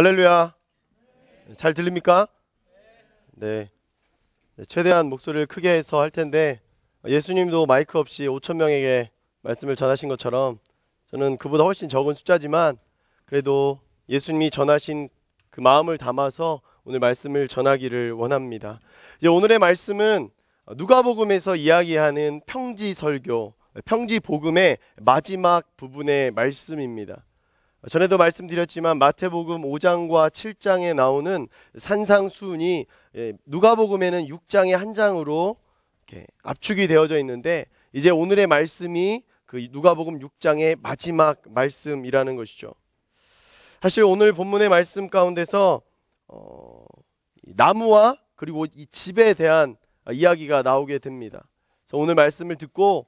할렐루야. 잘 들립니까? 네. 네. 최대한 목소리를 크게 해서 할 텐데 예수님도 마이크 없이 5천 명에게 말씀을 전하신 것처럼 저는 그보다 훨씬 적은 숫자지만 그래도 예수님이 전하신 그 마음을 담아서 오늘 말씀을 전하기를 원합니다. 이제 오늘의 말씀은 누가복음에서 이야기하는 평지 설교, 평지 복음의 마지막 부분의 말씀입니다. 전에도 말씀드렸지만 마태복음 5장과 7장에 나오는 산상순이 예, 누가복음에는 6장의 한 장으로 압축이 되어져 있는데 이제 오늘의 말씀이 그 누가복음 6장의 마지막 말씀이라는 것이죠. 사실 오늘 본문의 말씀 가운데서 어, 나무와 그리고 이 집에 대한 이야기가 나오게 됩니다. 그래서 오늘 말씀을 듣고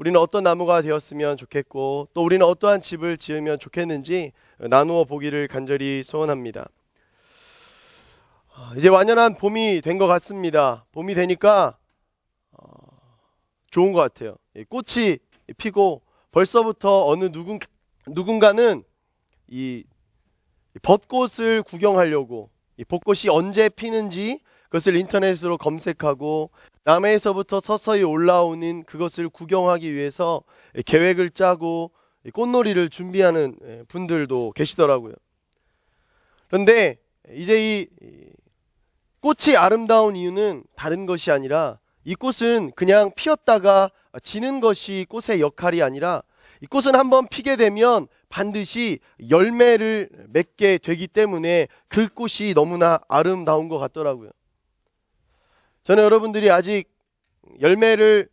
우리는 어떤 나무가 되었으면 좋겠고 또 우리는 어떠한 집을 지으면 좋겠는지 나누어 보기를 간절히 소원합니다. 아, 이제 완연한 봄이 된 것 같습니다. 봄이 되니까 어, 좋은 것 같아요. 꽃이 피고 벌써부터 어느 누군, 누군가는 이 벚꽃을 구경하려고 이 벚꽃이 언제 피는지 그것을 인터넷으로 검색하고 남해에서부터 서서히 올라오는 그것을 구경하기 위해서 계획을 짜고 꽃놀이를 준비하는 예, 분들도 계시더라고요. 그런데 이제 이 꽃이 아름다운 이유는 다른 것이 아니라 이 꽃은 그냥 피었다가 지는 것이 꽃의 역할이 아니라 이 꽃은 한번 피게 되면 반드시 열매를 맺게 되기 때문에 그 꽃이 너무나 아름다운 것 같더라고요. 저는 여러분들이 아직 열매를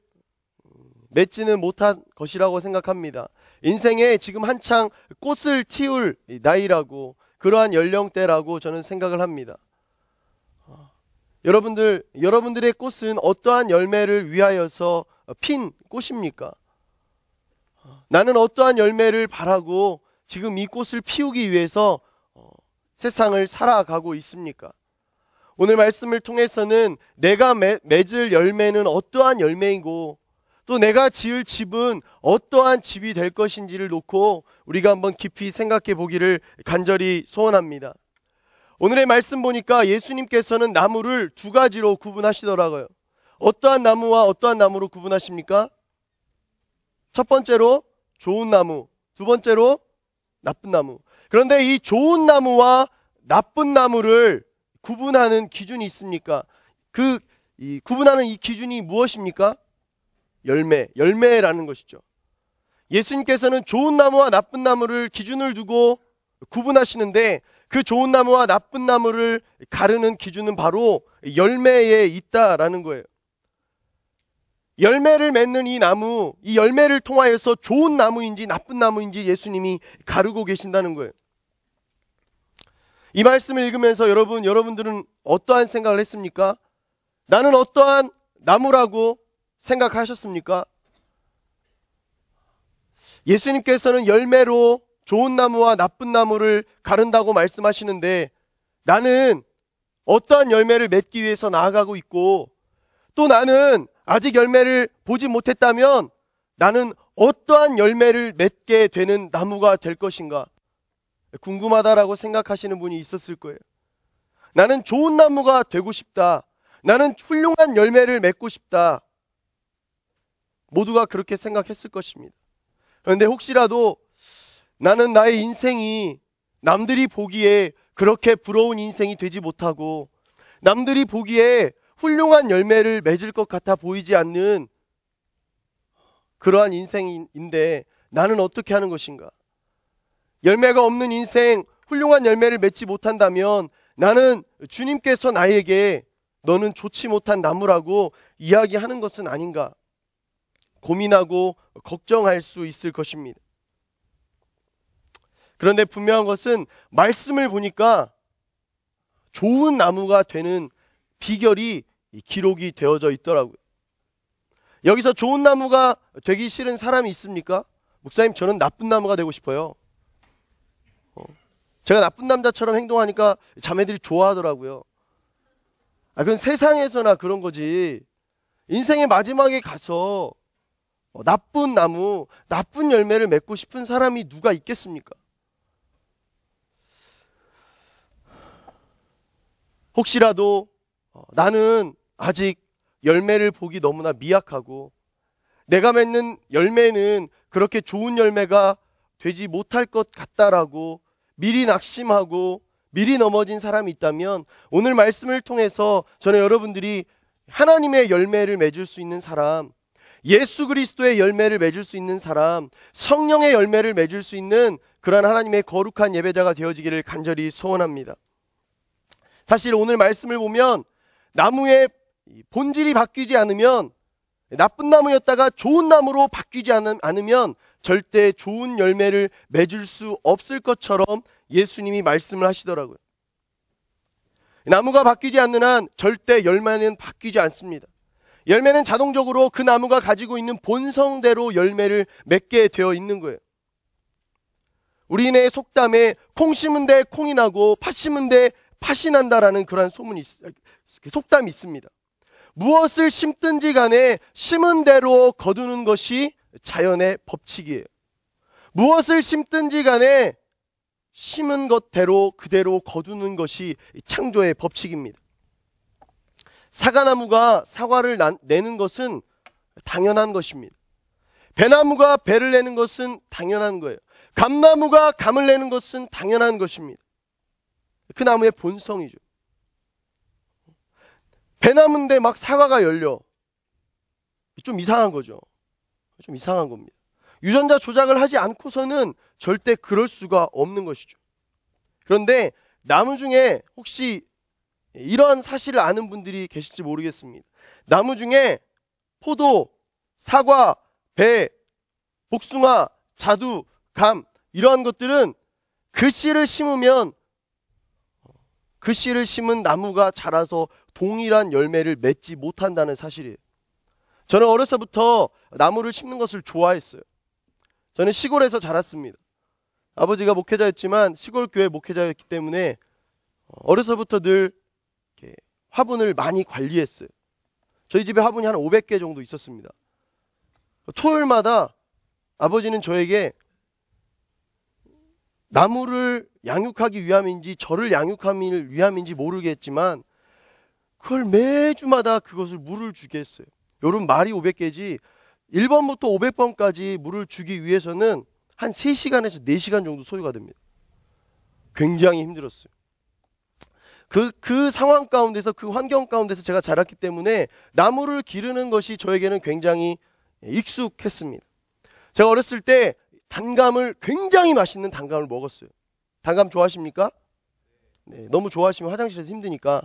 맺지는 못한 것이라고 생각합니다. 인생에 지금 한창 꽃을 틔울 나이라고 그러한 연령대라고 저는 생각을 합니다. 여러분들, 여러분들의 꽃은 어떠한 열매를 위하여서 핀 꽃입니까? 나는 어떠한 열매를 바라고 지금 이 꽃을 피우기 위해서 어, 세상을 살아가고 있습니까? 오늘 말씀을 통해서는 내가 맺, 을 열매는 어떠한 열매이고 또 내가 지을 집은 어떠한 집이 될 것인지를 놓고 우리가 한번 깊이 생각해 보기를 간절히 소원합니다. 오늘의 말씀 보니까 예수님께서는 나무를 두 가지로 구분하시더라고요. 어떠한 나무와 어떠한 나무로 구분하십니까? 첫 번째로 좋은 나무, 두 번째로 나쁜 나무. 그런데 이 좋은 나무와 나쁜 나무를 구분하는 기준이 있습니까? 그 이 구분하는 이 기준이 무엇입니까? 열매, 열매라는 것이죠. 예수님께서는 좋은 나무와 나쁜 나무를 기준을 두고 구분하시는데 그 좋은 나무와 나쁜 나무를 가르는 기준은 바로 열매에 있다라는 거예요. 열매를 맺는 이 나무, 이 열매를 통하여서 좋은 나무인지 나쁜 나무인지 예수님이 가르고 계신다는 거예요. 이 말씀을 읽으면서 여러분, 여러분들은 어떠한 생각을 했습니까? 나는 어떠한 나무라고 생각하셨습니까? 예수님께서는 열매로 좋은 나무와 나쁜 나무를 가른다고 말씀하시는데 나는 어떠한 열매를 맺기 위해서 나아가고 있고 또 나는 아직 열매를 보지 못했다면 나는 어떠한 열매를 맺게 되는 나무가 될 것인가? 궁금하다라고 생각하시는 분이 있었을 거예요. 나는 좋은 나무가 되고 싶다. 나는 훌륭한 열매를 맺고 싶다. 모두가 그렇게 생각했을 것입니다. 그런데 혹시라도 나는 나의 인생이 남들이 보기에 그렇게 부러운 인생이 되지 못하고 남들이 보기에 훌륭한 열매를 맺을 것 같아 보이지 않는 그러한 인생인데 나는 어떻게 하는 것인가? 열매가 없는 인생, 훌륭한 열매를 맺지 못한다면 나는 주님께서 나에게 너는 좋지 못한 나무라고 이야기하는 것은 아닌가 고민하고 걱정할 수 있을 것입니다. 그런데 분명한 것은 말씀을 보니까 좋은 나무가 되는 비결이 기록이 되어져 있더라고요. 여기서 좋은 나무가 되기 싫은 사람이 있습니까? 목사님, 저는 나쁜 나무가 되고 싶어요. 제가 나쁜 남자처럼 행동하니까 자매들이 좋아하더라고요. 아, 그건 세상에서나 그런 거지. 인생의 마지막에 가서 어, 나쁜 나무, 나쁜 열매를 맺고 싶은 사람이 누가 있겠습니까? 혹시라도 어, 나는 아직 열매를 보기 너무나 미약하고 내가 맺는 열매는 그렇게 좋은 열매가 되지 못할 것 같다라고 미리 낙심하고 미리 넘어진 사람이 있다면 오늘 말씀을 통해서 저는 여러분들이 하나님의 열매를 맺을 수 있는 사람, 예수 그리스도의 열매를 맺을 수 있는 사람, 성령의 열매를 맺을 수 있는 그러한 하나님의 거룩한 예배자가 되어지기를 간절히 소원합니다. 사실 오늘 말씀을 보면 나무의 본질이 바뀌지 않으면 나쁜 나무였다가 좋은 나무로 바뀌지 않으면 절대 좋은 열매를 맺을 수 없을 것처럼 예수님이 말씀을 하시더라고요. 나무가 바뀌지 않는 한 절대 열매는 바뀌지 않습니다. 열매는 자동적으로 그 나무가 가지고 있는 본성대로 열매를 맺게 되어 있는 거예요. 우리네 속담에 콩 심은 데 콩이 나고 팥 심은 데 팥이 난다라는 그러한 소문이 속담이 있습니다. 무엇을 심든지 간에 심은 대로 거두는 것이 자연의 법칙이에요. 무엇을 심든지 간에 심은 것대로 그대로 거두는 것이 창조의 법칙입니다. 사과나무가 사과를 내는 것은 당연한 것입니다. 배나무가 배를 내는 것은 당연한 거예요. 감나무가 감을 내는 것은 당연한 것입니다. 그 나무의 본성이죠. 배나무인데 막 사과가 열려. 좀 이상한 거죠. 좀 이상한 겁니다. 유전자 조작을 하지 않고서는 절대 그럴 수가 없는 것이죠. 그런데 나무 중에 혹시 이러한 사실을 아는 분들이 계실지 모르겠습니다. 나무 중에 포도, 사과, 배, 복숭아, 자두, 감 이러한 것들은 그 씨를 심으면 그 씨를 심은 나무가 자라서 동일한 열매를 맺지 못한다는 사실이에요. 저는 어려서부터 나무를 심는 것을 좋아했어요. 저는 시골에서 자랐습니다. 아버지가 목회자였지만 시골 교회 목회자였기 때문에 어려서부터 늘 화분을 많이 관리했어요. 저희 집에 화분이 한 500개 정도 있었습니다. 토요일마다 아버지는 저에게 나무를 양육하기 위함인지 저를 양육함을 위함인지 모르겠지만 그걸 매주마다 그것을 물을 주게 했어요. 요런 말이 500개지 1번부터 500번까지 물을 주기 위해서는 한 3시간에서 4시간 정도 소요가 됩니다. 굉장히 힘들었어요. 그, 그 상황 가운데서 그 환경 가운데서 제가 자랐기 때문에 나무를 기르는 것이 저에게는 굉장히 익숙했습니다. 제가 어렸을 때 단감을 굉장히 맛있는 단감을 먹었어요. 단감 좋아하십니까? 네, 너무 좋아하시면 화장실에서 힘드니까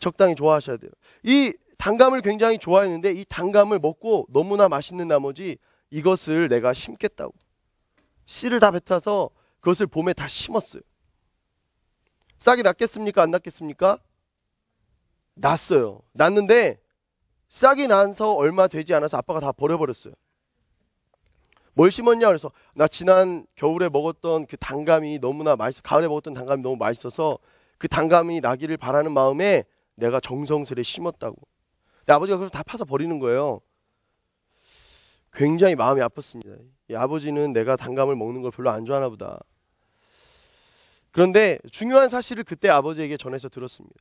적당히 좋아하셔야 돼요. 이 단감을 굉장히 좋아했는데 이 단감을 먹고 너무나 맛있는 나머지 이것을 내가 심겠다고. 씨를 다 뱉어서 그것을 봄에 다 심었어요. 싹이 났겠습니까? 안 났겠습니까? 났어요. 났는데 싹이 난서 얼마 되지 않아서 아빠가 다 버려버렸어요. 뭘 심었냐? 그래서 나 지난 겨울에 먹었던 그 단감이 너무나 맛있어. 가을에 먹었던 단감이 너무 맛있어서 그 단감이 나기를 바라는 마음에 내가 정성스레 심었다고. 아버지가 그래서 다 파서 버리는 거예요. 굉장히 마음이 아팠습니다. 아버지는 내가 단감을 먹는 걸 별로 안 좋아하나 보다. 그런데 중요한 사실을 그때 아버지에게 전해서 들었습니다.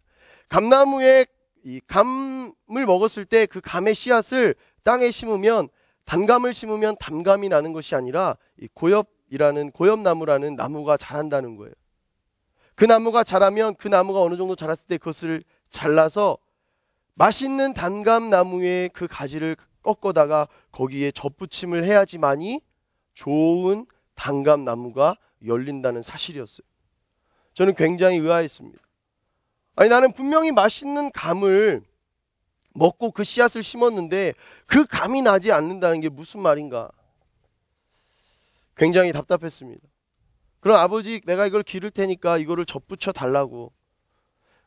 감나무에 이 감을 먹었을 때 그 감의 씨앗을 땅에 심으면 단감을 심으면 단감이 나는 것이 아니라 이 고엽이라는 고엽나무라는 나무가 자란다는 거예요. 그 나무가 자라면 그 나무가 어느 정도 자랐을 때 그것을 잘라서 맛있는 단감나무의 그 가지를 꺾어다가 거기에 접붙임을 해야지만이 좋은 단감나무가 열린다는 사실이었어요. 저는 굉장히 의아했습니다. 아니, 나는 분명히 맛있는 감을 먹고 그 씨앗을 심었는데 그 감이 나지 않는다는 게 무슨 말인가. 굉장히 답답했습니다. 그럼 아버지, 내가 이걸 기를 테니까 이거를 접붙여 달라고.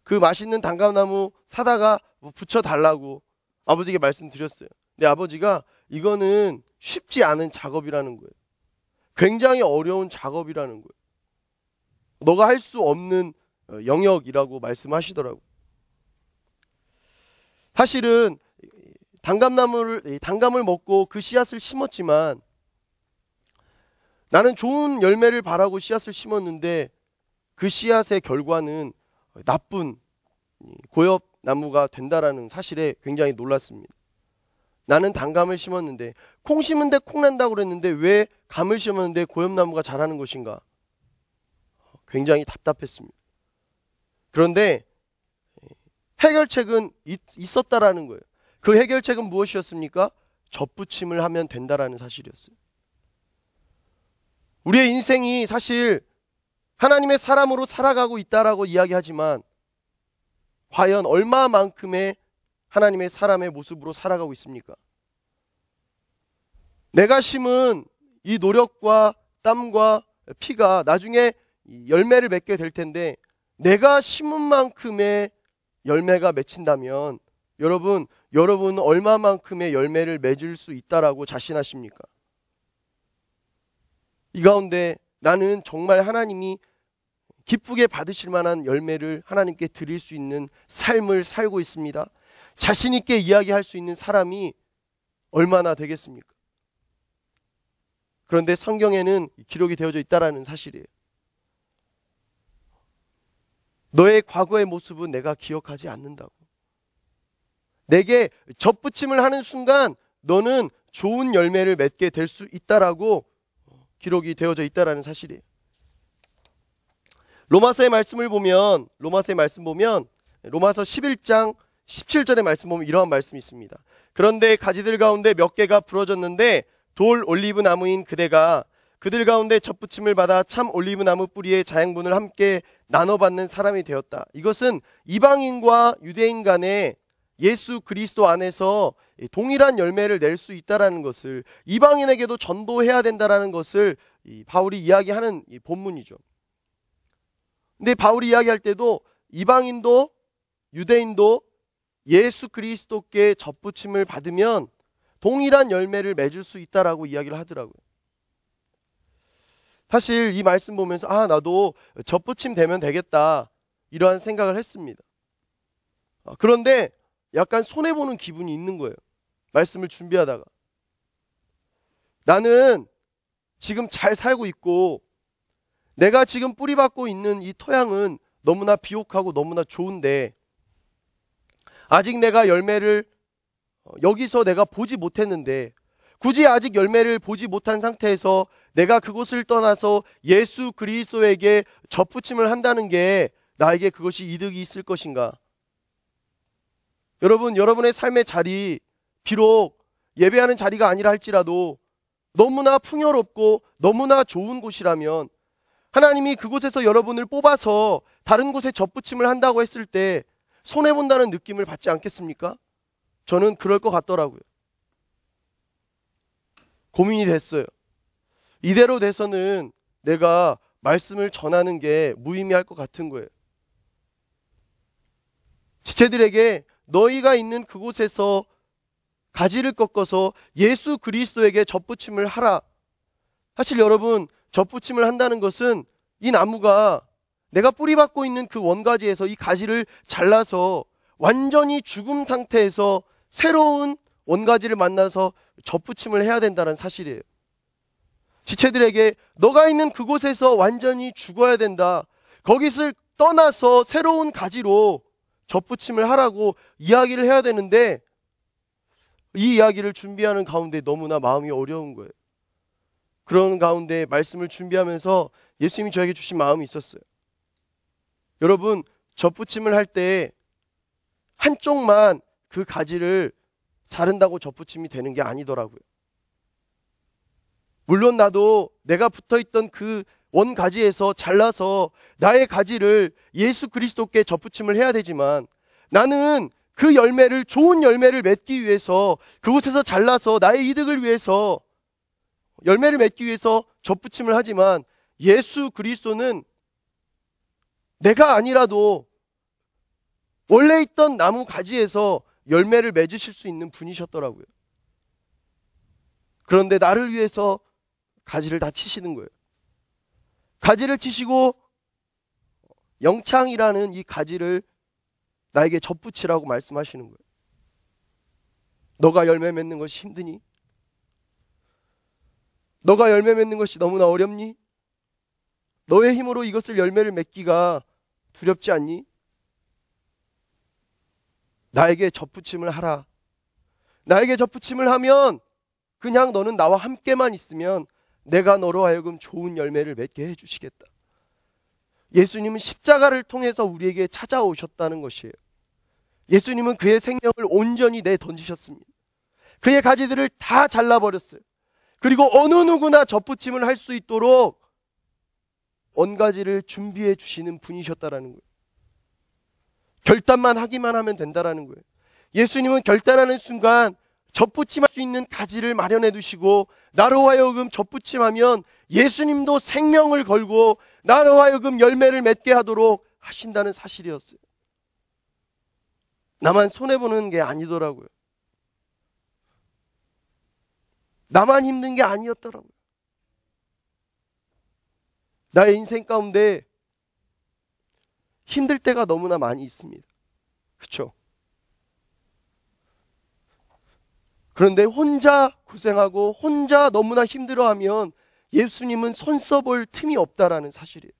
그 맛있는 단감나무 사다가 뭐 붙여달라고 아버지에게 말씀드렸어요. 근데 아버지가 이거는 쉽지 않은 작업이라는 거예요. 굉장히 어려운 작업이라는 거예요. 너가 할 수 없는 어, 영역이라고 말씀하시더라고. 사실은 단감나무를 단감을 먹고 그 씨앗을 심었지만 나는 좋은 열매를 바라고 씨앗을 심었는데 그 씨앗의 결과는 나쁜 고엽 나무가 된다라는 사실에 굉장히 놀랐습니다. 나는 단감을 심었는데 콩 심은데 콩 난다고 그랬는데 왜 감을 심었는데 고엽나무가 자라는 것인가? 굉장히 답답했습니다. 그런데 해결책은 있었다라는 거예요. 그 해결책은 무엇이었습니까? 접붙임을 하면 된다라는 사실이었어요. 우리의 인생이 사실 하나님의 사람으로 살아가고 있다라고 이야기하지만 과연 얼마만큼의 하나님의 사람의 모습으로 살아가고 있습니까? 내가 심은 이 노력과 땀과 피가 나중에 열매를 맺게 될 텐데 내가 심은 만큼의 열매가 맺힌다면 여러분 여러분 얼마만큼의 열매를 맺을 수 있다라고 자신하십니까? 이 가운데 나는 정말 하나님이 기쁘게 받으실 만한 열매를 하나님께 드릴 수 있는 삶을 살고 있습니다. 자신있게 이야기할 수 있는 사람이 얼마나 되겠습니까? 그런데 성경에는 기록이 되어져 있다라는 사실이에요. 너의 과거의 모습은 내가 기억하지 않는다고. 내게 접붙임을 하는 순간 너는 좋은 열매를 맺게 될 수 있다라고 기록이 되어져 있다라는 사실이에요. 로마서의 말씀을 보면 로마서의 말씀 보면 로마서 11장 17절의 말씀 보면 이러한 말씀이 있습니다. 그런데 가지들 가운데 몇 개가 부러졌는데 돌 올리브 나무인 그대가 그들 가운데 접붙임을 받아 참 올리브 나무 뿌리의 자양분을 함께 나눠받는 사람이 되었다. 이것은 이방인과 유대인 간에 예수 그리스도 안에서 동일한 열매를 낼 수 있다라는 것을 이방인에게도 전도해야 된다라는 것을 바울이 이야기하는 본문이죠. 근데 바울이 이야기할 때도 이방인도 유대인도 예수 그리스도께 접붙임을 받으면 동일한 열매를 맺을 수 있다라고 이야기를 하더라고요. 사실 이 말씀 보면서 아 나도 접붙임 되면 되겠다 이러한 생각을 했습니다. 어, 그런데 약간 손해 보는 기분이 있는 거예요. 말씀을 준비하다가 나는 지금 잘 살고 있고 내가 지금 뿌리받고 있는 이 토양은 너무나 비옥하고 너무나 좋은데 아직 내가 열매를 어, 여기서 내가 보지 못했는데 굳이 아직 열매를 보지 못한 상태에서 내가 그곳을 떠나서 예수 그리스도에게 접붙임을 한다는 게 나에게 그것이 이득이 있을 것인가? 여러분, 여러분의 삶의 자리 비록 예배하는 자리가 아니라 할지라도 너무나 풍요롭고 너무나 좋은 곳이라면 하나님이 그곳에서 여러분을 뽑아서 다른 곳에 접붙임을 한다고 했을 때 손해본다는 느낌을 받지 않겠습니까? 저는 그럴 것 같더라고요. 고민이 됐어요. 이대로 돼서는 내가 말씀을 전하는 게 무의미할 것 같은 거예요. 지체들에게 너희가 있는 그곳에서 가지를 꺾어서 예수 그리스도에게 접붙임을 하라. 사실 여러분, 접붙임을 한다는 것은 이 나무가 내가 뿌리박고 있는 그 원가지에서 이 가지를 잘라서 완전히 죽음 상태에서 새로운 원가지를 만나서 접붙임을 해야 된다는 사실이에요. 지체들에게 너가 있는 그곳에서 완전히 죽어야 된다. 거기서 떠나서 새로운 가지로 접붙임을 하라고 이야기를 해야 되는데 이 이야기를 준비하는 가운데 너무나 마음이 어려운 거예요. 그런 가운데 말씀을 준비하면서 예수님이 저에게 주신 마음이 있었어요. 여러분, 접붙임을 할 때 한쪽만 그 가지를 자른다고 접붙임이 되는 게 아니더라고요. 물론 나도 내가 붙어 있던 그 원가지에서 잘라서 나의 가지를 예수 그리스도께 접붙임을 해야 되지만 나는 그 열매를 좋은 열매를 맺기 위해서 그곳에서 잘라서 나의 이득을 위해서 열매를 맺기 위해서 접붙임을 하지만 예수 그리스도는 내가 아니라도 원래 있던 나무 가지에서 열매를 맺으실 수 있는 분이셨더라고요. 그런데 나를 위해서 가지를 다 치시는 거예요. 가지를 치시고 영창이라는 이 가지를 나에게 접붙이라고 말씀하시는 거예요. 너가 열매 맺는 것이 힘드니? 너가 열매 맺는 것이 너무나 어렵니? 너의 힘으로 이것을 열매를 맺기가 두렵지 않니? 나에게 접붙임을 하라. 나에게 접붙임을 하면 그냥 너는 나와 함께만 있으면 내가 너로 하여금 좋은 열매를 맺게 해주시겠다. 예수님은 십자가를 통해서 우리에게 찾아오셨다는 것이에요. 예수님은 그의 생명을 온전히 내던지셨습니다. 그의 가지들을 다 잘라버렸어요. 그리고 어느 누구나 접붙임을 할 수 있도록 원가지를 준비해 주시는 분이셨다라는 거예요. 결단만 하기만 하면 된다라는 거예요. 예수님은 결단하는 순간 접붙임할 수 있는 가지를 마련해 두시고 나로 하여금 접붙임하면 예수님도 생명을 걸고 나로 하여금 열매를 맺게 하도록 하신다는 사실이었어요. 나만 손해보는 게 아니더라고요. 나만 힘든 게 아니었더라고요. 나의 인생 가운데 힘들 때가 너무나 많이 있습니다. 그렇죠? 그런데 혼자 고생하고 혼자 너무나 힘들어하면 예수님은 손 써볼 틈이 없다라는 사실이에요.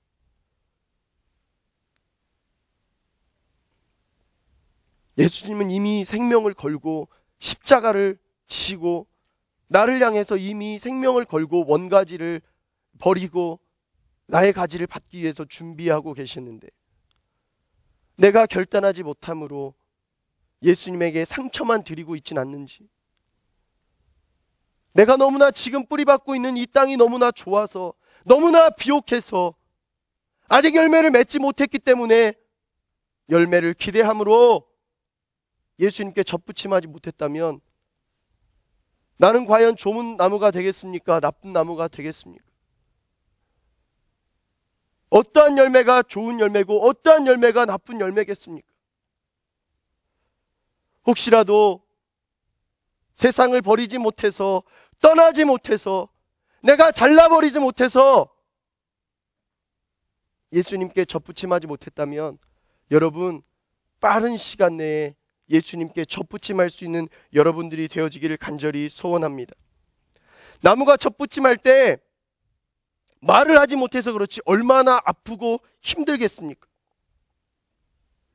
예수님은 이미 생명을 걸고 십자가를 지시고 나를 향해서 이미 생명을 걸고 원가지를 버리고 나의 가지를 받기 위해서 준비하고 계셨는데 내가 결단하지 못함으로 예수님에게 상처만 드리고 있진 않는지 내가 너무나 지금 뿌리박고 있는 이 땅이 너무나 좋아서 너무나 비옥해서 아직 열매를 맺지 못했기 때문에 열매를 기대함으로 예수님께 접붙임하지 못했다면 나는 과연 좋은 나무가 되겠습니까? 나쁜 나무가 되겠습니까? 어떠한 열매가 좋은 열매고 어떠한 열매가 나쁜 열매겠습니까? 혹시라도 세상을 버리지 못해서 떠나지 못해서 내가 잘라버리지 못해서 예수님께 접붙임하지 못했다면 여러분 빠른 시간 내에 예수님께 접붙임할 수 있는 여러분들이 되어지기를 간절히 소원합니다. 나무가 접붙임할 때 말을 하지 못해서 그렇지 얼마나 아프고 힘들겠습니까?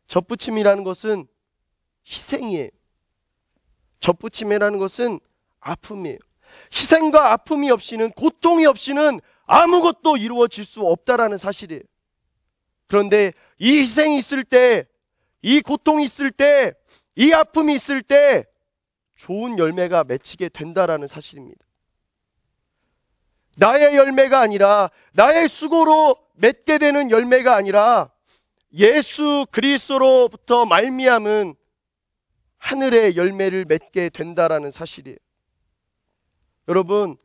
접붙임이라는 것은 희생이에요. 접붙임이라는 것은 아픔이에요. 희생과 아픔이 없이는 고통이 없이는 아무것도 이루어질 수 없다라는 사실이에요. 그런데 이 희생이 있을 때, 이 고통이 있을 때이 아픔이 있을 때 좋은 열매가 맺히게 된다라는 사실입니다. 나의 열매가 아니라 나의 수고로 맺게 되는 열매가 아니라 예수 그리스도로부터 말미암은 하늘의 열매를 맺게 된다라는 사실이에요. 여러분,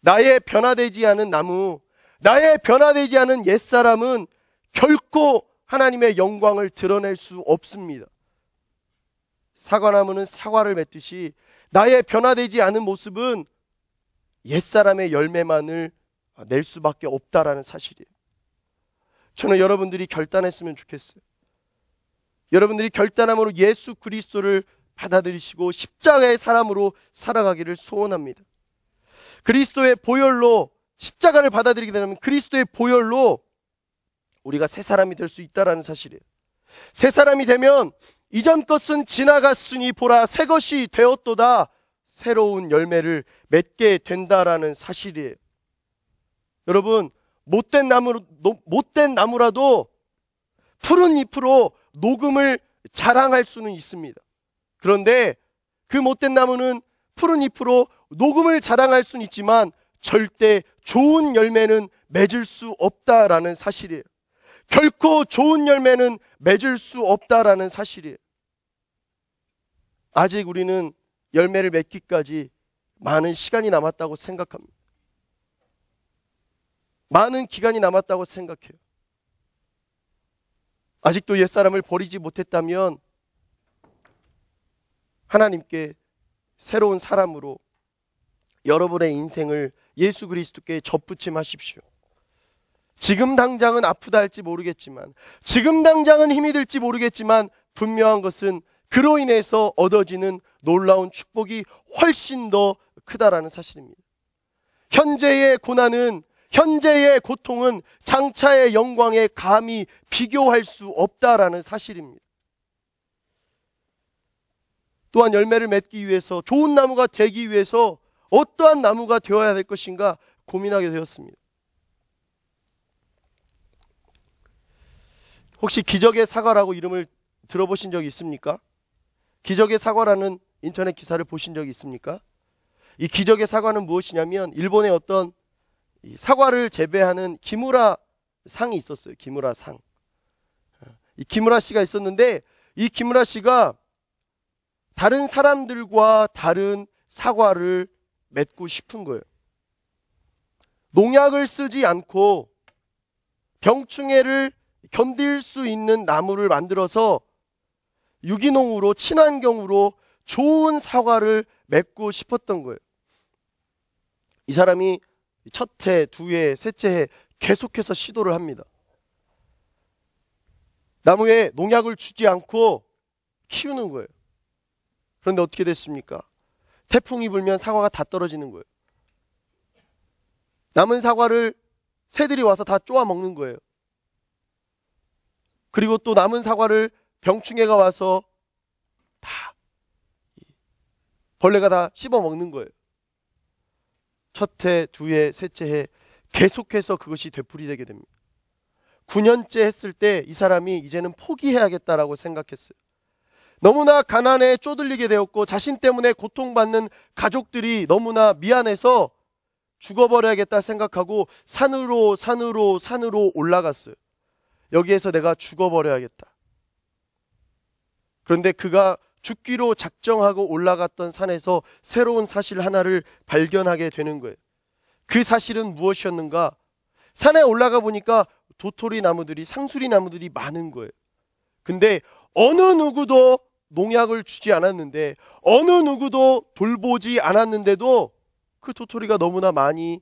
나의 변화되지 않은 나무, 나의 변화되지 않은 옛사람은 결코 하나님의 영광을 드러낼 수 없습니다. 사과나무는 사과를 맺듯이 나의 변화되지 않은 모습은 옛사람의 열매만을 낼 수밖에 없다라는 사실이에요. 저는 여러분들이 결단했으면 좋겠어요. 여러분들이 결단함으로 예수 그리스도를 받아들이시고 십자가의 사람으로 살아가기를 소원합니다. 그리스도의 보혈로 십자가를 받아들이게 되면 그리스도의 보혈로 우리가 새 사람이 될 수 있다라는 사실이에요. 새 사람이 되면 이전 것은 지나갔으니 보라 새 것이 되었도다. 새로운 열매를 맺게 된다라는 사실이에요. 여러분, 못된 나무 못된 나무라도 푸른 잎으로 녹음을 자랑할 수는 있습니다. 그런데 그 못된 나무는 푸른 잎으로 녹음을 자랑할 수는 있지만 절대 좋은 열매는 맺을 수 없다라는 사실이에요. 결코 좋은 열매는 맺을 수 없다라는 사실이에요. 아직 우리는 열매를 맺기까지 많은 시간이 남았다고 생각합니다. 많은 기간이 남았다고 생각해요. 아직도 옛사람을 버리지 못했다면 하나님께 새로운 사람으로 여러분의 인생을 예수 그리스도께 접붙임하십시오. 지금 당장은 아프다 할지 모르겠지만, 지금 당장은 힘이 들지 모르겠지만, 분명한 것은 그로 인해서 얻어지는 놀라운 축복이 훨씬 더 크다라는 사실입니다. 현재의 고난은 현재의 고통은 장차의 영광에 감히 비교할 수 없다라는 사실입니다. 또한 열매를 맺기 위해서 좋은 나무가 되기 위해서 어떠한 나무가 되어야 될 것인가 고민하게 되었습니다. 혹시 기적의 사과라고 이름을 들어보신 적이 있습니까? 기적의 사과라는 인터넷 기사를 보신 적이 있습니까? 이 기적의 사과는 무엇이냐면 일본의 어떤 사과를 재배하는 기무라 상이 있었어요. 기무라 상. 이 기무라 씨가 있었는데 이 기무라 씨가 다른 사람들과 다른 사과를 맺고 싶은 거예요. 농약을 쓰지 않고 병충해를 견딜 수 있는 나무를 만들어서 유기농으로 친환경으로 좋은 사과를 맺고 싶었던 거예요. 이 사람이 첫 해, 두 해, 셋째 해 계속해서 시도를 합니다. 나무에 농약을 주지 않고 키우는 거예요. 그런데 어떻게 됐습니까? 태풍이 불면 사과가 다 떨어지는 거예요. 남은 사과를 새들이 와서 다 쪼아 먹는 거예요. 그리고 또 남은 사과를 병충해가 와서 다 벌레가 다 씹어 먹는 거예요. 첫 해, 두 해, 셋째 해 계속해서 그것이 되풀이되게 됩니다. 9년째 했을 때 이 사람이 이제는 포기해야겠다라고 생각했어요. 너무나 가난에 쪼들리게 되었고 자신 때문에 고통받는 가족들이 너무나 미안해서 죽어버려야겠다 생각하고 산으로 산으로 산으로 올라갔어요. 여기에서 내가 죽어버려야겠다. 그런데 그가 죽기로 작정하고 올라갔던 산에서 새로운 사실 하나를 발견하게 되는 거예요. 그 사실은 무엇이었는가? 산에 올라가 보니까 도토리 나무들이, 상수리 나무들이 많은 거예요. 근데 어느 누구도 농약을 주지 않았는데, 어느 누구도 돌보지 않았는데도 그 도토리가 너무나 많이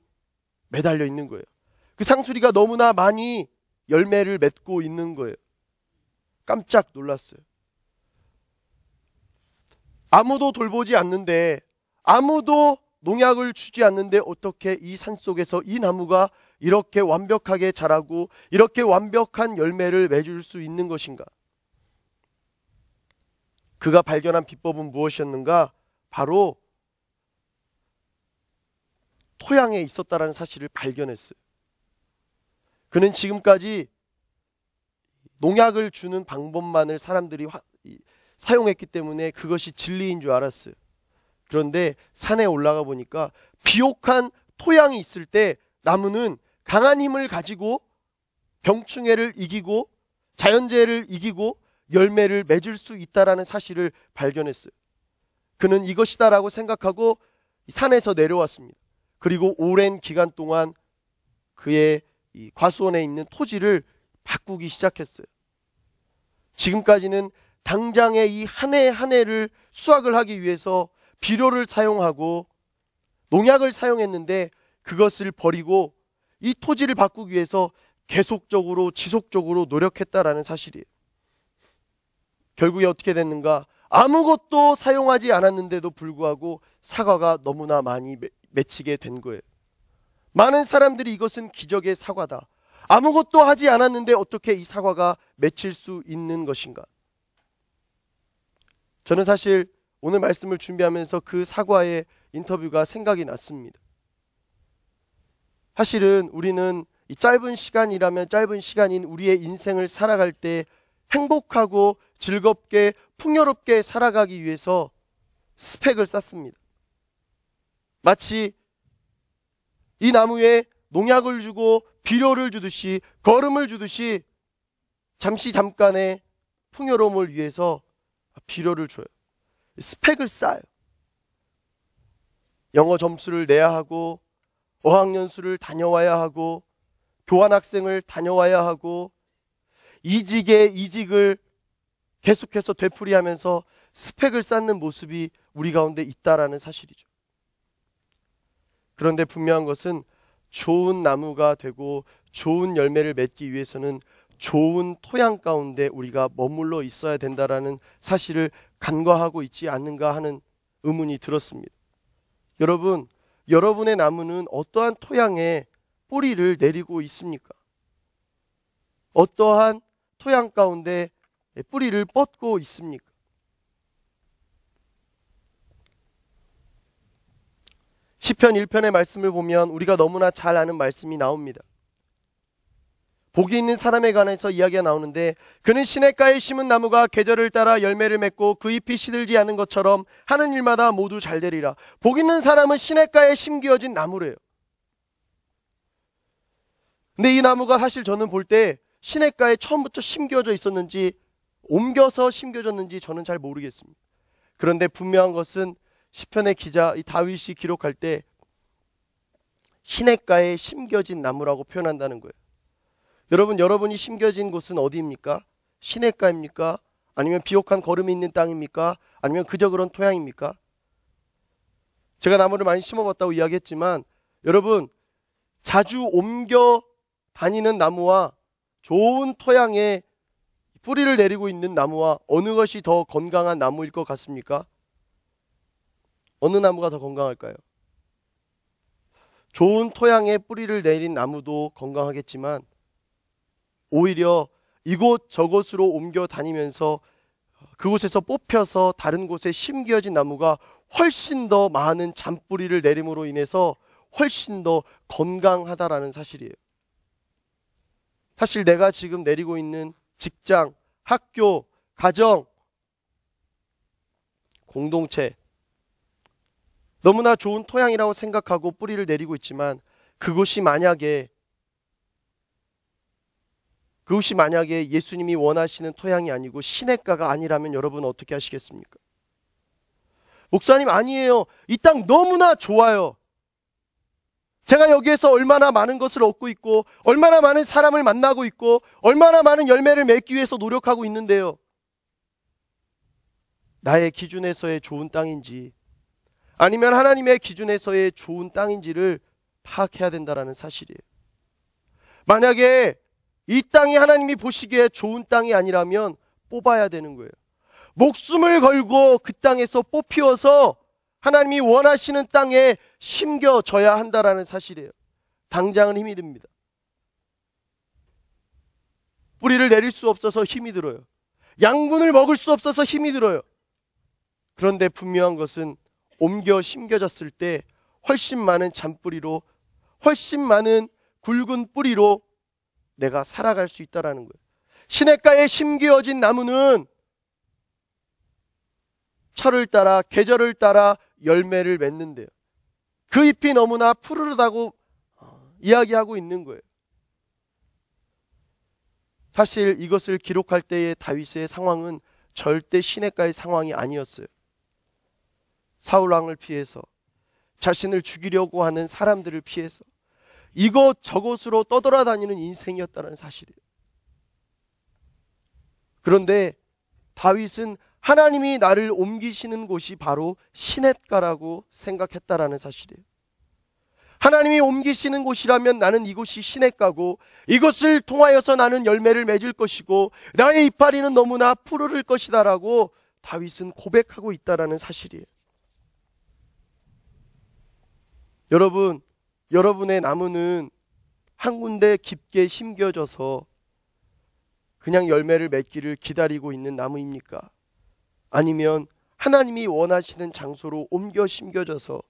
매달려 있는 거예요. 그 상수리가 너무나 많이 열매를 맺고 있는 거예요. 깜짝 놀랐어요. 아무도 돌보지 않는데 아무도 농약을 주지 않는데 어떻게 이 산속에서 이 나무가 이렇게 완벽하게 자라고 이렇게 완벽한 열매를 맺을 수 있는 것인가? 그가 발견한 비법은 무엇이었는가? 바로 토양에 있었다라는 사실을 발견했어요. 그는 지금까지 농약을 주는 방법만을 사람들이 사용했기 때문에 그것이 진리인 줄 알았어요. 그런데 산에 올라가 보니까 비옥한 토양이 있을 때 나무는 강한 힘을 가지고 병충해를 이기고 자연재해를 이기고 열매를 맺을 수 있다라는 사실을 발견했어요. 그는 이것이다라고 생각하고 산에서 내려왔습니다. 그리고 오랜 기간 동안 그의 과수원에 있는 토지를 바꾸기 시작했어요. 지금까지는 당장의 이 한 해 한 해를 수확을 하기 위해서 비료를 사용하고 농약을 사용했는데 그것을 버리고 이 토지를 바꾸기 위해서 계속적으로 지속적으로 노력했다라는 사실이에요. 결국에 어떻게 됐는가? 아무것도 사용하지 않았는데도 불구하고 사과가 너무나 많이 맺히게 된 거예요. 많은 사람들이 이것은 기적의 사과다. 아무것도 하지 않았는데 어떻게 이 사과가 맺힐 수 있는 것인가? 저는 사실 오늘 말씀을 준비하면서 그 사과의 인터뷰가 생각이 났습니다. 사실은 우리는 이 짧은 시간이라면 짧은 시간인 우리의 인생을 살아갈 때 행복하고 즐겁게 풍요롭게 살아가기 위해서 스펙을 쌓습니다. 마치 이 나무에 농약을 주고 비료를 주듯이 걸음을 주듯이 잠시 잠깐의 풍요로움을 위해서 필요를 줘요. 스펙을 쌓아요. 영어 점수를 내야 하고 어학연수를 다녀와야 하고 교환학생을 다녀와야 하고 이직에 이직을 계속해서 되풀이하면서 스펙을 쌓는 모습이 우리 가운데 있다라는 사실이죠. 그런데 분명한 것은 좋은 나무가 되고 좋은 열매를 맺기 위해서는 좋은 토양 가운데 우리가 머물러 있어야 된다라는 사실을 간과하고 있지 않는가 하는 의문이 들었습니다. 여러분, 여러분의 나무는 어떠한 토양에 뿌리를 내리고 있습니까? 어떠한 토양 가운데 뿌리를 뻗고 있습니까? 시편 1편의 말씀을 보면 우리가 너무나 잘 아는 말씀이 나옵니다. 복이 있는 사람에 관해서 이야기가 나오는데 그는 시냇가에 심은 나무가 계절을 따라 열매를 맺고 그 잎이 시들지 않은 것처럼 하는 일마다 모두 잘 되리라. 복 있는 사람은 시냇가에 심겨진 나무래요. 근데 이 나무가 사실 저는 볼 때 시냇가에 처음부터 심겨져 있었는지 옮겨서 심겨졌는지 저는 잘 모르겠습니다. 그런데 분명한 것은 시편의 기자 이 다윗이 기록할 때 시냇가에 심겨진 나무라고 표현한다는 거예요. 여러분, 여러분이 심겨진 곳은 어디입니까? 시냇가입니까 아니면 비옥한 걸음이 있는 땅입니까? 아니면 그저 그런 토양입니까? 제가 나무를 많이 심어봤다고 이야기했지만 여러분 자주 옮겨 다니는 나무와 좋은 토양에 뿌리를 내리고 있는 나무와 어느 것이 더 건강한 나무일 것 같습니까? 어느 나무가 더 건강할까요? 좋은 토양에 뿌리를 내린 나무도 건강하겠지만 오히려 이곳 저곳으로 옮겨 다니면서 그곳에서 뽑혀서 다른 곳에 심겨진 나무가 훨씬 더 많은 잔뿌리를 내림으로 인해서 훨씬 더 건강하다라는 사실이에요. 사실 내가 지금 내리고 있는 직장, 학교, 가정, 공동체, 너무나 좋은 토양이라고 생각하고 뿌리를 내리고 있지만 그것이 만약에 그것이 만약에 예수님이 원하시는 토양이 아니고 시냇가가 아니라면 여러분 어떻게 하시겠습니까? 목사님 아니에요. 이 땅 너무나 좋아요. 제가 여기에서 얼마나 많은 것을 얻고 있고 얼마나 많은 사람을 만나고 있고 얼마나 많은 열매를 맺기 위해서 노력하고 있는데요. 나의 기준에서의 좋은 땅인지 아니면 하나님의 기준에서의 좋은 땅인지를 파악해야 된다라는 사실이에요. 만약에 이 땅이 하나님이 보시기에 좋은 땅이 아니라면 뽑아야 되는 거예요. 목숨을 걸고 그 땅에서 뽑히어서 하나님이 원하시는 땅에 심겨져야 한다라는 사실이에요. 당장은 힘이 듭니다. 뿌리를 내릴 수 없어서 힘이 들어요. 양분을 먹을 수 없어서 힘이 들어요. 그런데 분명한 것은 옮겨 심겨졌을 때 훨씬 많은 잔뿌리로 훨씬 많은 굵은 뿌리로 내가 살아갈 수 있다라는 거예요. 시냇가에 심겨진 나무는 철을 따라 계절을 따라 열매를 맺는데요. 그 잎이 너무나 푸르르다고 어, 이야기하고 있는 거예요. 사실 이것을 기록할 때의 다윗의 상황은 절대 시냇가의 상황이 아니었어요. 사울 왕을 피해서 자신을 죽이려고 하는 사람들을 피해서 이곳 저곳으로 떠돌아다니는 인생이었다는 사실이에요. 그런데 다윗은 하나님이 나를 옮기시는 곳이 바로 시냇가라고 생각했다라는 사실이에요. 하나님이 옮기시는 곳이라면 나는 이곳이 시냇가고 이곳을 통하여서 나는 열매를 맺을 것이고 나의 이파리는 너무나 푸르를 것이다라고 다윗은 고백하고 있다라는 사실이에요. 여러분, 여러분의 나무는 한 군데 깊게 심겨져서 그냥 열매를 맺기를 기다리고 있는 나무입니까? 아니면 하나님이 원하시는 장소로 옮겨 심겨져서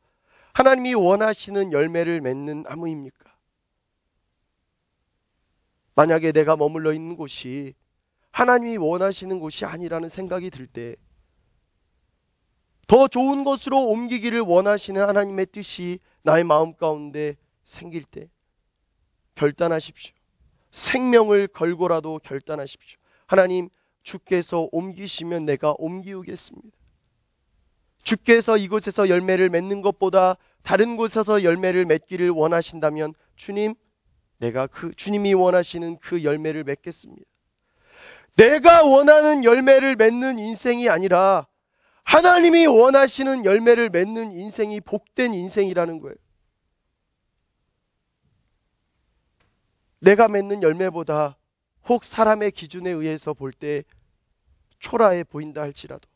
하나님이 원하시는 열매를 맺는 나무입니까? 만약에 내가 머물러 있는 곳이 하나님이 원하시는 곳이 아니라는 생각이 들때 더 좋은 것으로 옮기기를 원하시는 하나님의 뜻이 나의 마음 가운데 생길 때 결단하십시오. 생명을 걸고라도 결단하십시오. 하나님, 주께서 옮기시면 내가 옮기우겠습니다. 주께서 이곳에서 열매를 맺는 것보다 다른 곳에서 열매를 맺기를 원하신다면 주님, 내가 그 주님이 원하시는 그 열매를 맺겠습니다. 내가 원하는 열매를 맺는 인생이 아니라 하나님이 원하시는 열매를 맺는 인생이 복된 인생이라는 거예요. 내가 맺는 열매보다 혹 사람의 기준에 의해서 볼 때 초라해 보인다 할지라도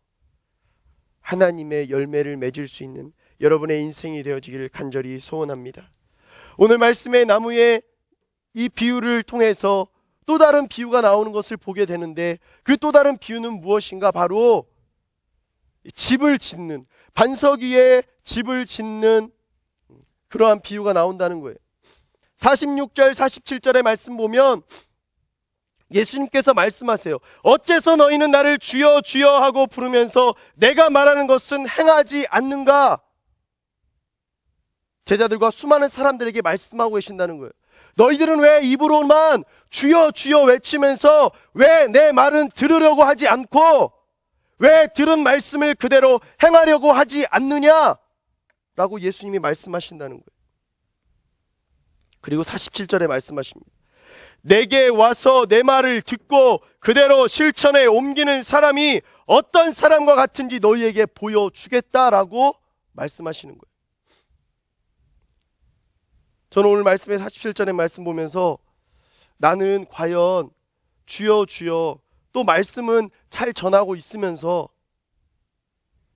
하나님의 열매를 맺을 수 있는 여러분의 인생이 되어지기를 간절히 소원합니다. 오늘 말씀의 나무의 이 비유를 통해서 또 다른 비유가 나오는 것을 보게 되는데 그 또 다른 비유는 무엇인가? 바로 집을 짓는 반석 위에 집을 짓는 그러한 비유가 나온다는 거예요. 46절 47절의 말씀 보면 예수님께서 말씀하세요. 어째서 너희는 나를 주여 주여 하고 부르면서 내가 말하는 것은 행하지 않는가? 제자들과 수많은 사람들에게 말씀하고 계신다는 거예요. 너희들은 왜 입으로만 주여 주여 외치면서 왜 내 말은 들으려고 하지 않고 왜 들은 말씀을 그대로 행하려고 하지 않느냐? 라고 예수님이 말씀하신다는 거예요. 그리고 47절에 말씀하십니다. 내게 와서 내 말을 듣고 그대로 실천에 옮기는 사람이 어떤 사람과 같은지 너희에게 보여주겠다라고 말씀하시는 거예요. 저는 오늘 말씀의 47절의 말씀 보면서 나는 과연 주여 주여 또 말씀은 잘 전하고 있으면서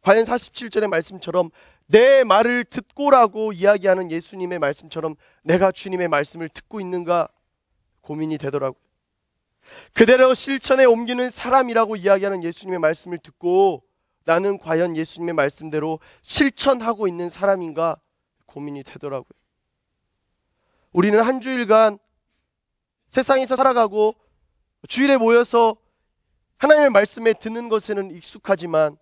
과연 47절의 말씀처럼 내 말을 듣고라고 이야기하는 예수님의 말씀처럼 내가 주님의 말씀을 듣고 있는가 고민이 되더라고요. 그대로 실천에 옮기는 사람이라고 이야기하는 예수님의 말씀을 듣고 나는 과연 예수님의 말씀대로 실천하고 있는 사람인가 고민이 되더라고요. 우리는 한 주일간 세상에서 살아가고 주일에 모여서 하나님의 말씀에 듣는 것에는 익숙하지만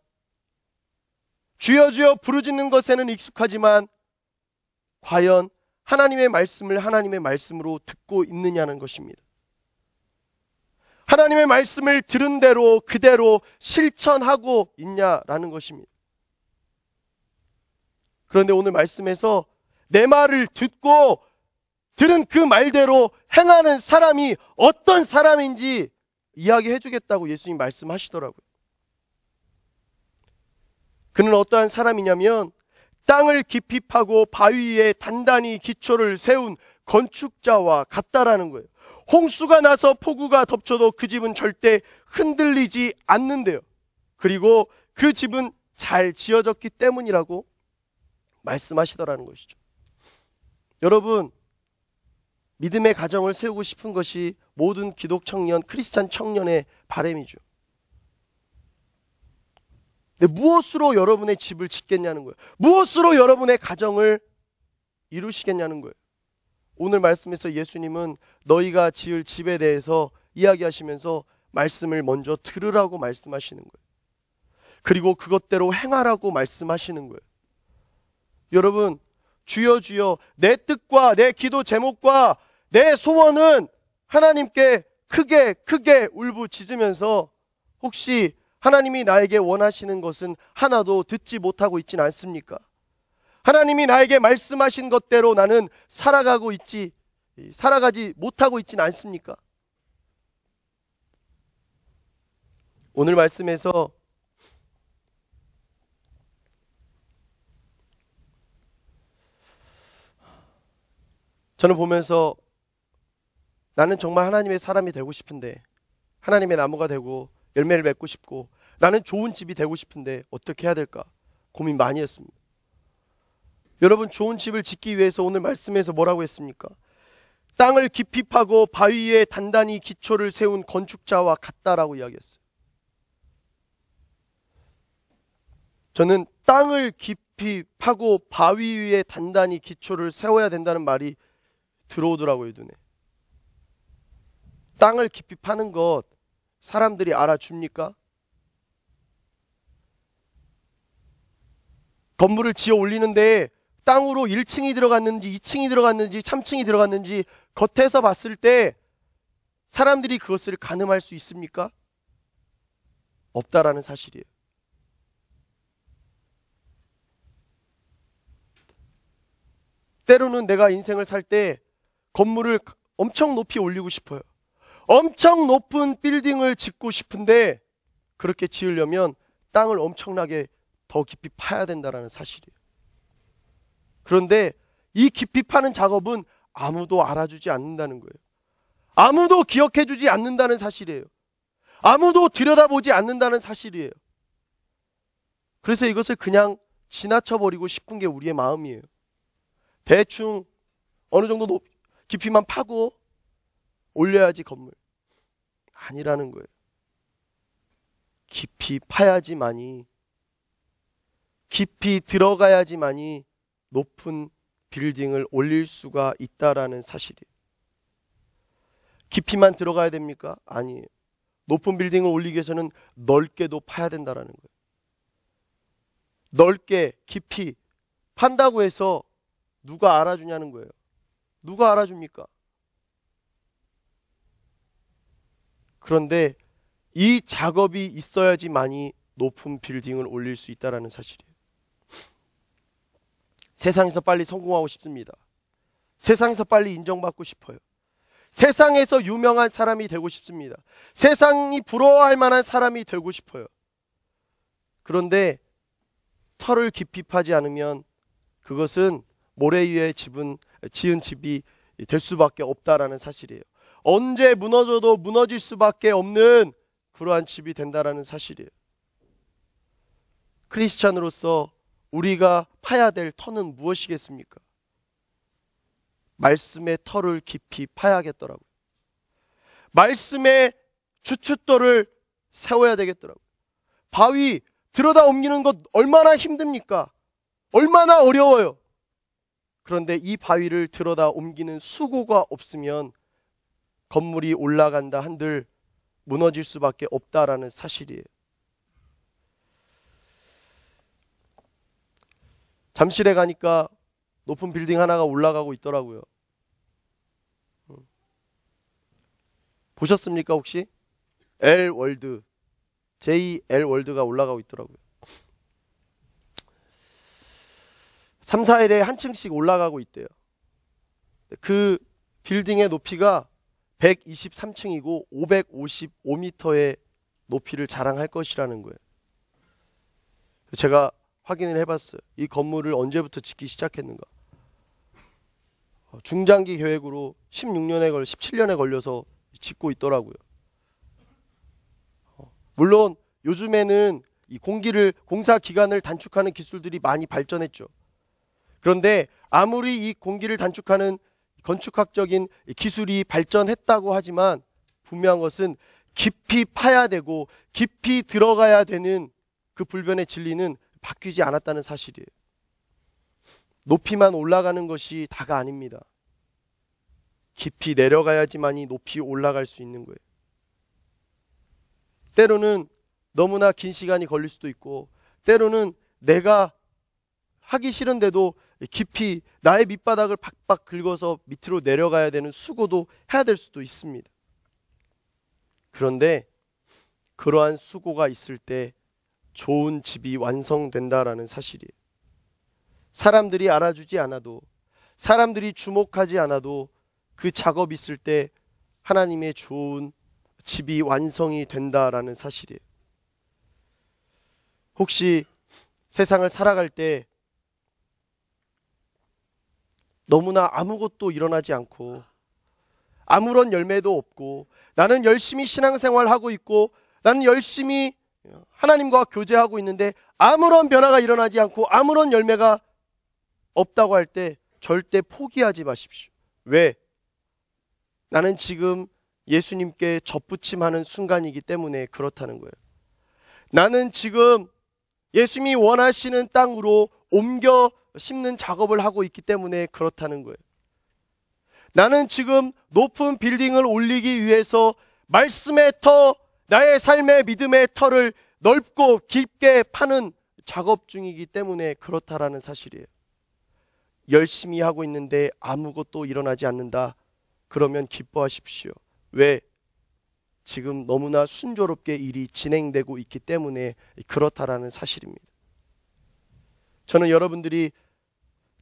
주여 주여 부르짖는 것에는 익숙하지만 과연 하나님의 말씀을 하나님의 말씀으로 듣고 있느냐는 것입니다. 하나님의 말씀을 들은 대로 그대로 실천하고 있냐라는 것입니다. 그런데 오늘 말씀에서 내 말을 듣고 들은 그 말대로 행하는 사람이 어떤 사람인지 이야기해 주겠다고 예수님 말씀하시더라고요. 그는 어떠한 사람이냐면 땅을 깊이 파고 바위 위에 단단히 기초를 세운 건축자와 같다라는 거예요. 홍수가 나서 폭우가 덮쳐도 그 집은 절대 흔들리지 않는데요. 그리고 그 집은 잘 지어졌기 때문이라고 말씀하시더라는 것이죠. 여러분, 믿음의 가정을 세우고 싶은 것이 모든 기독 청년, 크리스찬 청년의 바램이죠. 근데 무엇으로 여러분의 집을 짓겠냐는 거예요. 무엇으로 여러분의 가정을 이루시겠냐는 거예요. 오늘 말씀에서 예수님은 너희가 지을 집에 대해서 이야기하시면서 말씀을 먼저 들으라고 말씀하시는 거예요. 그리고 그것대로 행하라고 말씀하시는 거예요. 여러분, 주여 주여 내 뜻과 내 기도 제목과 내 소원은 하나님께 크게 크게 울부짖으면서 혹시 하나님이 나에게 원하시는 것은 하나도 듣지 못하고 있진 않습니까? 하나님이 나에게 말씀하신 것대로 나는 살아가고 있지 살아가지 못하고 있진 않습니까? 오늘 말씀에서 저는 보면서 나는 정말 하나님의 사람이 되고 싶은데 하나님의 나무가 되고 열매를 맺고 싶고 나는 좋은 집이 되고 싶은데 어떻게 해야 될까 고민 많이 했습니다. 여러분 좋은 집을 짓기 위해서 오늘 말씀에서 뭐라고 했습니까? 땅을 깊이 파고 바위에 단단히 기초를 세운 건축자와 같다라고 이야기했어요. 저는 땅을 깊이 파고 바위 위에 단단히 기초를 세워야 된다는 말이 들어오더라고요, 눈에. 땅을 깊이 파는 것 사람들이 알아줍니까? 건물을 지어 올리는데 땅으로 1층이 들어갔는지 2층이 들어갔는지 3층이 들어갔는지 겉에서 봤을 때 사람들이 그것을 가늠할 수 있습니까? 없다라는 사실이에요. 때로는 내가 인생을 살 때 건물을 엄청 높이 올리고 싶어요. 엄청 높은 빌딩을 짓고 싶은데 그렇게 지으려면 땅을 엄청나게 더 깊이 파야 된다는 사실이에요. 그런데 이 깊이 파는 작업은 아무도 알아주지 않는다는 거예요. 아무도 기억해주지 않는다는 사실이에요. 아무도 들여다보지 않는다는 사실이에요. 그래서 이것을 그냥 지나쳐버리고 싶은 게 우리의 마음이에요. 대충 어느 정도 깊이만 파고 올려야지 건물. 아니라는 거예요. 깊이 파야지만이, 깊이 들어가야지만이 높은 빌딩을 올릴 수가 있다라는 사실이 에요 깊이만 들어가야 됩니까? 아니에요. 높은 빌딩을 올리기 위해서는 넓게도 파야 된다라는 거예요. 넓게, 깊이 판다고 해서 누가 알아주냐는 거예요. 누가 알아줍니까? 그런데 이 작업이 있어야지많이 높은 빌딩을 올릴 수 있다라는 사실이에요. 세상에서 빨리 성공하고 싶습니다. 세상에서 빨리 인정받고 싶어요. 세상에서 유명한 사람이 되고 싶습니다. 세상이 부러워할 만한 사람이 되고 싶어요. 그런데 털을 깊이 파지 않으면 그것은 모래 위에 집은 지은 집이 될 수밖에 없다라는 사실이에요. 언제 무너져도 무너질 수밖에 없는 그러한 집이 된다라는 사실이에요. 크리스찬으로서 우리가 파야 될 터는 무엇이겠습니까? 말씀의 터를 깊이 파야겠더라고요. 말씀의 주춧돌을 세워야 되겠더라고요. 바위 들여다 옮기는 것 얼마나 힘듭니까? 얼마나 어려워요. 그런데 이 바위를 들여다 옮기는 수고가 없으면 건물이 올라간다 한들 무너질 수밖에 없다라는 사실이에요. 잠실에 가니까 높은 빌딩 하나가 올라가고 있더라고요. 음. 보셨습니까 혹시? L 월드, JL 월드가 올라가고 있더라고요. 3, 4일에 한 층씩 올라가고 있대요. 그 빌딩의 높이가 123층이고 555m의 높이를 자랑할 것이라는 거예요. 제가 확인을 해봤어요. 이 건물을 언제부터 짓기 시작했는가. 어, 중장기 계획으로 16년에 걸, 17년에 걸려서 짓고 있더라고요. 어, 물론 요즘에는 이 공기를 공사 기간을 단축하는 기술들이 많이 발전했죠. 그런데 아무리 이 공기를 단축하는 건축학적인 기술이 발전했다고 하지만 분명한 것은 깊이 파야 되고 깊이 들어가야 되는 그 불변의 진리는 바뀌지 않았다는 사실이에요. 높이만 올라가는 것이 다가 아닙니다. 깊이 내려가야지만이 높이 올라갈 수 있는 거예요. 때로는 너무나 긴 시간이 걸릴 수도 있고, 때로는 내가 하기 싫은데도 깊이 나의 밑바닥을 박박 긁어서 밑으로 내려가야 되는 수고도 해야 될 수도 있습니다. 그런데 그러한 수고가 있을 때 좋은 집이 완성된다라는 사실이에요. 사람들이 알아주지 않아도 사람들이 주목하지 않아도 그 작업 있을 때 하나님의 좋은 집이 완성이 된다라는 사실이에요. 혹시 세상을 살아갈 때 너무나 아무것도 일어나지 않고 아무런 열매도 없고 나는 열심히 신앙생활하고 있고 나는 열심히 하나님과 교제하고 있는데 아무런 변화가 일어나지 않고 아무런 열매가 없다고 할 때 절대 포기하지 마십시오. 왜? 나는 지금 예수님께 접붙임하는 순간이기 때문에 그렇다는 거예요. 나는 지금 예수님이 원하시는 땅으로 옮겨 심는 작업을 하고 있기 때문에 그렇다는 거예요. 나는 지금 높은 빌딩을 올리기 위해서 말씀의 터, 나의 삶의 믿음의 터를 넓고 깊게 파는 작업 중이기 때문에 그렇다라는 사실이에요. 열심히 하고 있는데 아무것도 일어나지 않는다. 그러면 기뻐하십시오. 왜? 지금 너무나 순조롭게 일이 진행되고 있기 때문에 그렇다라는 사실입니다. 저는 여러분들이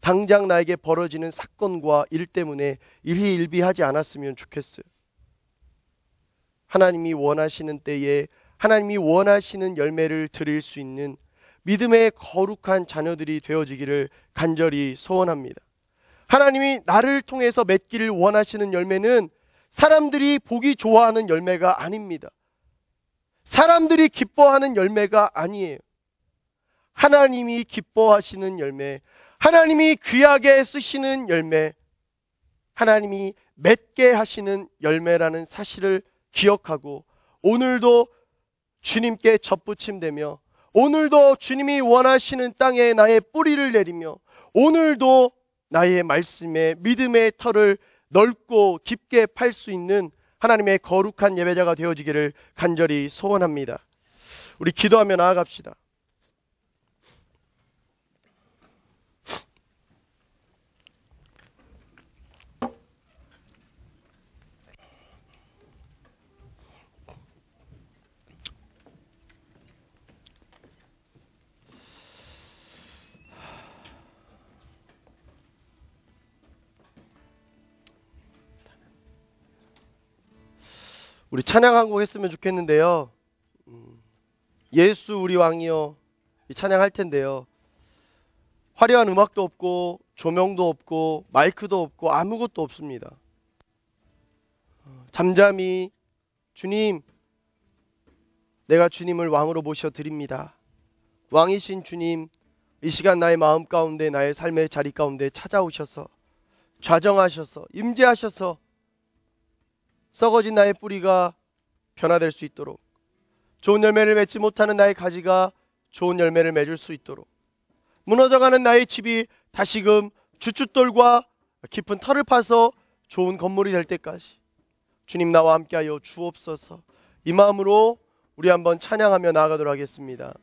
당장 나에게 벌어지는 사건과 일 때문에 일희일비하지 않았으면 좋겠어요. 하나님이 원하시는 때에 하나님이 원하시는 열매를 드릴 수 있는 믿음의 거룩한 자녀들이 되어지기를 간절히 소원합니다. 하나님이 나를 통해서 맺기를 원하시는 열매는 사람들이 보기 좋아하는 열매가 아닙니다. 사람들이 기뻐하는 열매가 아니에요. 하나님이 기뻐하시는 열매, 하나님이 귀하게 쓰시는 열매, 하나님이 맺게 하시는 열매라는 사실을 기억하고 오늘도 주님께 접붙임되며 오늘도 주님이 원하시는 땅에 나의 뿌리를 내리며 오늘도 나의 말씀에 믿음의 터를 넓고 깊게 팔 수 있는 하나님의 거룩한 예배자가 되어지기를 간절히 소원합니다. 우리 기도하며 나아갑시다. 우리 찬양 한곡 했으면 좋겠는데요. 음, 예수 우리 왕이요. 이 찬양 할 텐데요. 화려한 음악도 없고 조명도 없고 마이크도 없고 아무것도 없습니다. 어, 잠잠히 주님 내가 주님을 왕으로 모셔 드립니다. 왕이신 주님 이 시간 나의 마음 가운데 나의 삶의 자리 가운데 찾아오셔서 좌정하셔서 임재하셔서 썩어진 나의 뿌리가 변화될 수 있도록 좋은 열매를 맺지 못하는 나의 가지가 좋은 열매를 맺을 수 있도록 무너져가는 나의 집이 다시금 주춧돌과 깊은 털을 파서 좋은 건물이 될 때까지 주님 나와 함께하여 주옵소서 이 마음으로 우리 한번 찬양하며 나아가도록 하겠습니다.